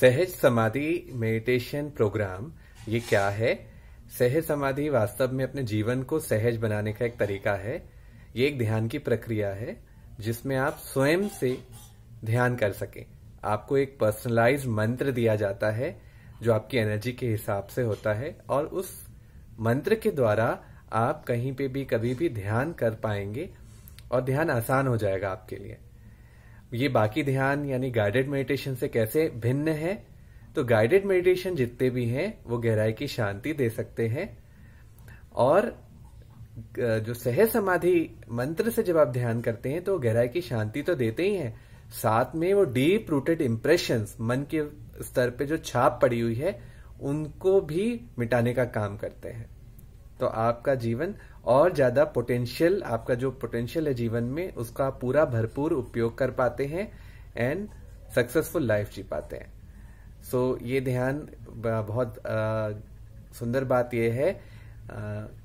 सहज समाधि meditation programme ये क्या है सहज समाधि वास्तव में अपने जीवन को सहज बनाने का एक तरीका है ये एक ध्यान की प्रक्रिया है जिसमें आप स्वयं से ध्यान कर सकें आपको एक पर्सनलाइज मंत्र दिया जाता है जो आपकी एनर्जी के हिसाब से होता है और उस मंत्र के द्वारा आप कहीं पे भी कभी भी ध्यान कर पाएंगे और ध्यान आसान हो जाएगा आपके लिए ये बाकी ध्यान यानी गाइडेड मेडिटेशन से कैसे भिन्न है तो गाइडेड मेडिटेशन जितने भी हैं वो गहराई की शांति दे सकते हैं और जो सह समाधि मंत्र से जब आप ध्यान करते हैं तो गहराई की शांति तो देते ही हैं साथ में वो डीप रूटेड इम्प्रेशन मन के स्तर पे जो छाप पड़ी हुई है उनको भी मिटाने का काम करते हैं तो आपका जीवन और ज्यादा पोटेंशियल आपका जो पोटेंशियल है जीवन में उसका पूरा भरपूर उपयोग कर पाते हैं एंड सक्सेसफुल लाइफ जी पाते हैं सो so, ये ध्यान बहुत सुंदर बात यह है आ,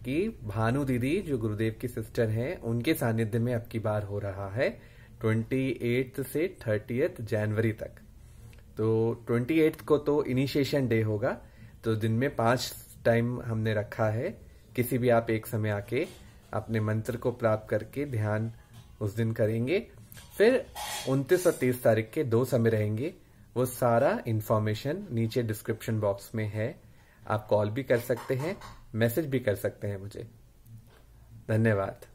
कि भानु दीदी जो गुरुदेव की सिस्टर हैं उनके सानिध्य में अब की बार हो रहा है ट्वेंटी एट्थ से थर्टी जनवरी तक तो ट्वेंटी को तो इनिशिएशन डे होगा तो दिन में पांच टाइम हमने रखा है किसी भी आप एक समय आके अपने मंत्र को प्राप्त करके ध्यान उस दिन करेंगे फिर उनतीस और तीस तारीख के दो समय रहेंगे वो सारा इन्फॉर्मेशन नीचे डिस्क्रिप्शन बॉक्स में है आप कॉल भी कर सकते हैं मैसेज भी कर सकते हैं मुझे धन्यवाद